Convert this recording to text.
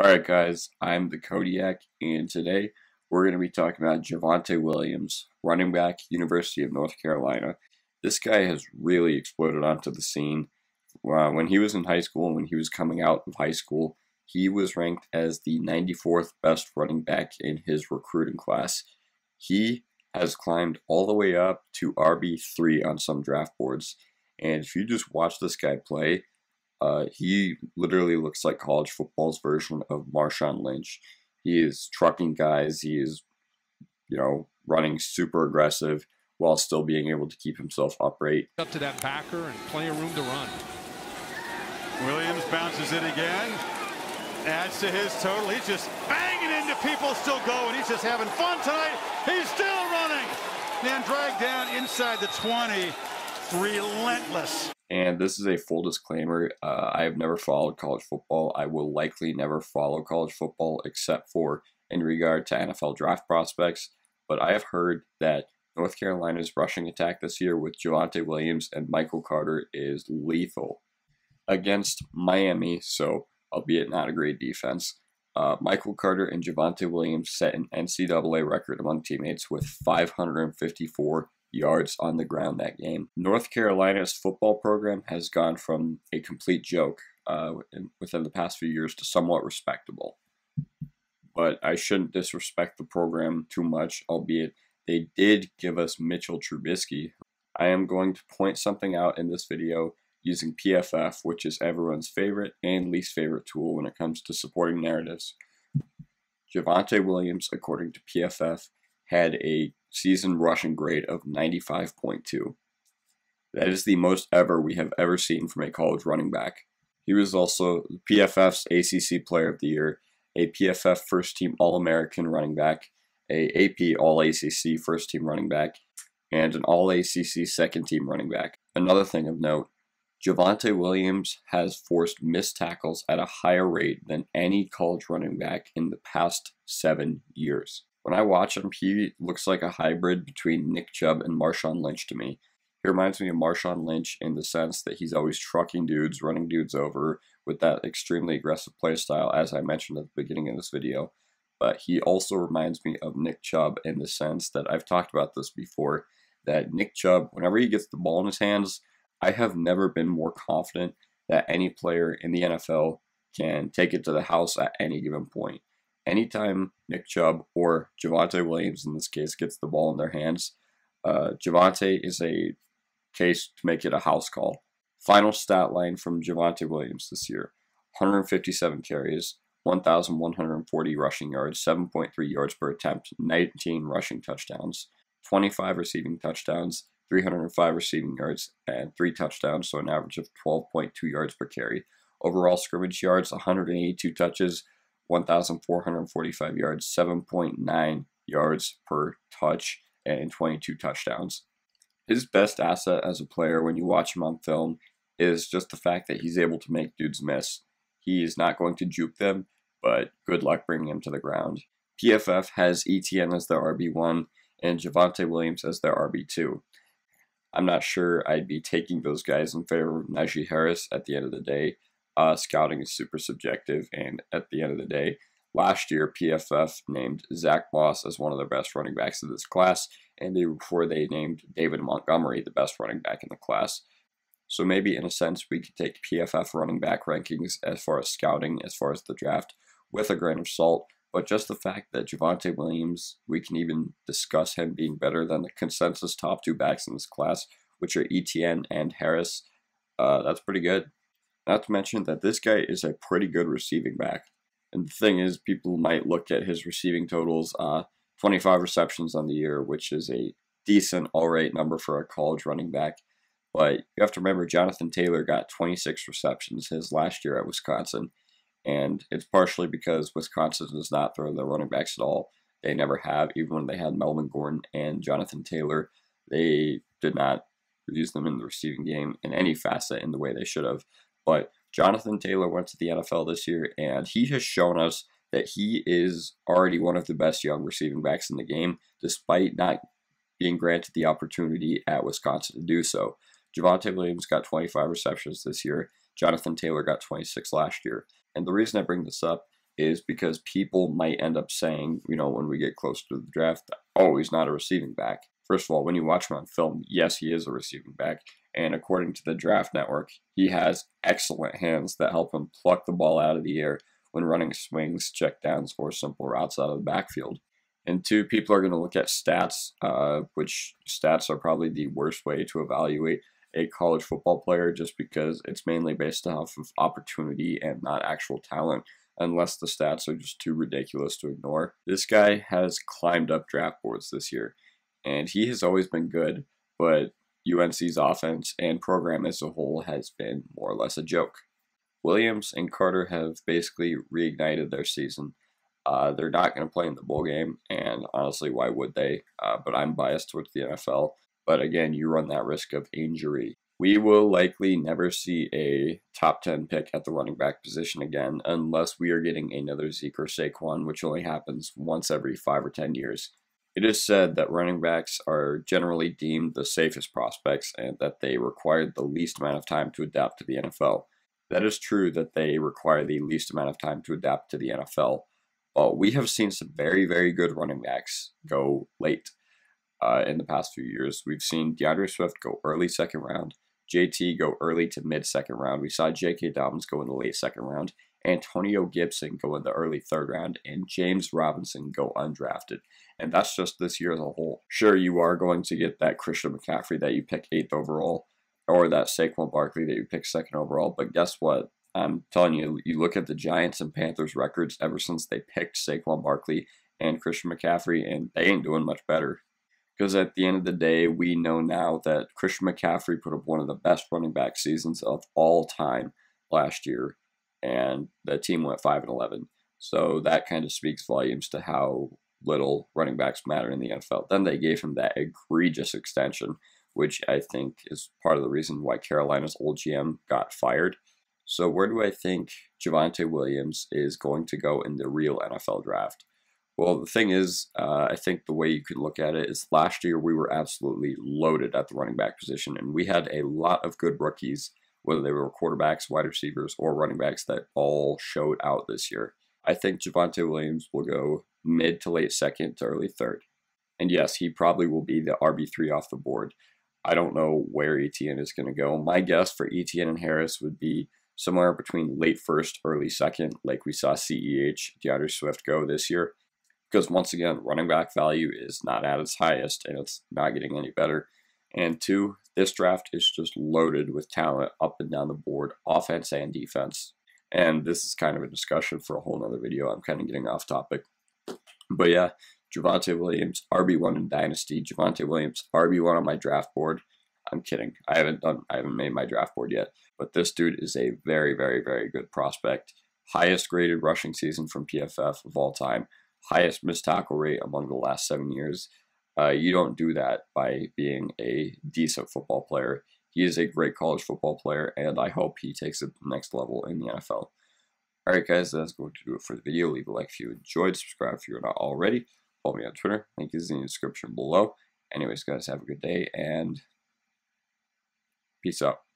Alright guys, I'm the Kodiak and today we're going to be talking about Javante Williams, running back, University of North Carolina. This guy has really exploded onto the scene. Uh, when he was in high school, when he was coming out of high school, he was ranked as the 94th best running back in his recruiting class. He has climbed all the way up to RB3 on some draft boards. And if you just watch this guy play, uh, he literally looks like college football's version of Marshawn Lynch. He is trucking guys. He is, you know, running super aggressive while still being able to keep himself upright. Up to that backer and plenty of room to run. Williams bounces it again. Adds to his total. He's just banging into people still going. He's just having fun tonight. He's still running. And dragged down inside the 20. Relentless. And this is a full disclaimer. Uh, I have never followed college football. I will likely never follow college football except for in regard to NFL draft prospects. But I have heard that North Carolina's rushing attack this year with Javante Williams and Michael Carter is lethal against Miami, so albeit not a great defense. Uh, Michael Carter and Javante Williams set an NCAA record among teammates with 554 yards on the ground that game. North Carolina's football program has gone from a complete joke uh, within the past few years to somewhat respectable. But I shouldn't disrespect the program too much, albeit they did give us Mitchell Trubisky. I am going to point something out in this video using PFF, which is everyone's favorite and least favorite tool when it comes to supporting narratives. Javante Williams, according to PFF, had a season rushing grade of 95.2. That is the most ever we have ever seen from a college running back. He was also PFF's ACC Player of the Year, a PFF First Team All American running back, a AP All ACC First Team running back, and an All ACC Second Team running back. Another thing of note Javante Williams has forced missed tackles at a higher rate than any college running back in the past seven years. When I watch him, he looks like a hybrid between Nick Chubb and Marshawn Lynch to me. He reminds me of Marshawn Lynch in the sense that he's always trucking dudes, running dudes over with that extremely aggressive play style, as I mentioned at the beginning of this video. But he also reminds me of Nick Chubb in the sense that I've talked about this before that Nick Chubb, whenever he gets the ball in his hands, I have never been more confident that any player in the NFL can take it to the house at any given point anytime Nick Chubb or Javante Williams, in this case, gets the ball in their hands, uh, Javante is a case to make it a house call. Final stat line from Javante Williams this year 157 carries, 1,140 rushing yards, 7.3 yards per attempt, 19 rushing touchdowns, 25 receiving touchdowns, 305 receiving yards, and 3 touchdowns, so an average of 12.2 yards per carry. Overall scrimmage yards, 182 touches, 1,445 yards, 7.9 yards per touch, and 22 touchdowns. His best asset as a player when you watch him on film is just the fact that he's able to make dudes miss. He is not going to juke them, but good luck bringing him to the ground. PFF has ETN as their RB1 and Javante Williams as their RB2. I'm not sure I'd be taking those guys in favor of Najee Harris at the end of the day, uh, scouting is super subjective, and at the end of the day, last year PFF named Zach Moss as one of the best running backs of this class, and the year before they named David Montgomery the best running back in the class. So maybe in a sense we could take PFF running back rankings as far as scouting, as far as the draft, with a grain of salt. But just the fact that Javante Williams, we can even discuss him being better than the consensus top two backs in this class, which are ETN and Harris, uh, that's pretty good. Not to mention that this guy is a pretty good receiving back. And the thing is, people might look at his receiving totals, uh, 25 receptions on the year, which is a decent, all right number for a college running back. But you have to remember, Jonathan Taylor got 26 receptions his last year at Wisconsin. And it's partially because Wisconsin does not throw their running backs at all. They never have, even when they had Melvin Gordon and Jonathan Taylor. They did not use them in the receiving game in any facet in the way they should have. But Jonathan Taylor went to the NFL this year, and he has shown us that he is already one of the best young receiving backs in the game, despite not being granted the opportunity at Wisconsin to do so. Javante Williams got 25 receptions this year. Jonathan Taylor got 26 last year. And the reason I bring this up is because people might end up saying, you know, when we get close to the draft, oh, he's not a receiving back. First of all, when you watch him on film, yes, he is a receiving back. And according to the Draft Network, he has excellent hands that help him pluck the ball out of the air when running swings, check downs, or simple routes out of the backfield. And two, people are going to look at stats, uh, which stats are probably the worst way to evaluate a college football player just because it's mainly based off of opportunity and not actual talent, unless the stats are just too ridiculous to ignore. This guy has climbed up draft boards this year, and he has always been good, but UNC's offense and program as a whole has been more or less a joke. Williams and Carter have basically reignited their season. Uh, they're not going to play in the bowl game, and honestly, why would they? Uh, but I'm biased towards the NFL. But again, you run that risk of injury. We will likely never see a top 10 pick at the running back position again unless we are getting another Zeke or Saquon, which only happens once every five or 10 years. It is said that running backs are generally deemed the safest prospects and that they require the least amount of time to adapt to the NFL. That is true that they require the least amount of time to adapt to the NFL. But we have seen some very, very good running backs go late uh, in the past few years. We've seen DeAndre Swift go early second round, JT go early to mid second round. We saw J.K. Dobbins go in the late second round. Antonio Gibson go in the early third round, and James Robinson go undrafted. And that's just this year as a whole. Sure, you are going to get that Christian McCaffrey that you pick eighth overall, or that Saquon Barkley that you pick second overall, but guess what? I'm telling you, you look at the Giants and Panthers records ever since they picked Saquon Barkley and Christian McCaffrey, and they ain't doing much better. Because at the end of the day, we know now that Christian McCaffrey put up one of the best running back seasons of all time last year and the team went five and eleven. So that kind of speaks volumes to how little running backs matter in the NFL. Then they gave him that egregious extension, which I think is part of the reason why Carolina's old GM got fired. So where do I think Javante Williams is going to go in the real NFL draft? Well, the thing is, uh, I think the way you could look at it is last year we were absolutely loaded at the running back position, and we had a lot of good rookies whether they were quarterbacks, wide receivers, or running backs that all showed out this year. I think Javante Williams will go mid to late second to early third. And yes, he probably will be the RB3 off the board. I don't know where ETN is going to go. My guess for ETN and Harris would be somewhere between late first, early second, like we saw CEH, DeAndre Swift go this year. Because once again, running back value is not at its highest and it's not getting any better. And two, this draft is just loaded with talent up and down the board, offense and defense. And this is kind of a discussion for a whole nother video. I'm kind of getting off topic. But yeah, Javante Williams, RB1 in Dynasty, Javante Williams, RB1 on my draft board. I'm kidding. I haven't done I haven't made my draft board yet. But this dude is a very, very, very good prospect. Highest graded rushing season from PFF of all time. Highest missed tackle rate among the last seven years. Uh, you don't do that by being a decent football player. He is a great college football player, and I hope he takes it to the next level in the NFL. Alright guys, that's going to do it for the video. Leave a like if you enjoyed, subscribe if you're not already, follow me on Twitter, link is in the description below. Anyways guys, have a good day, and peace out.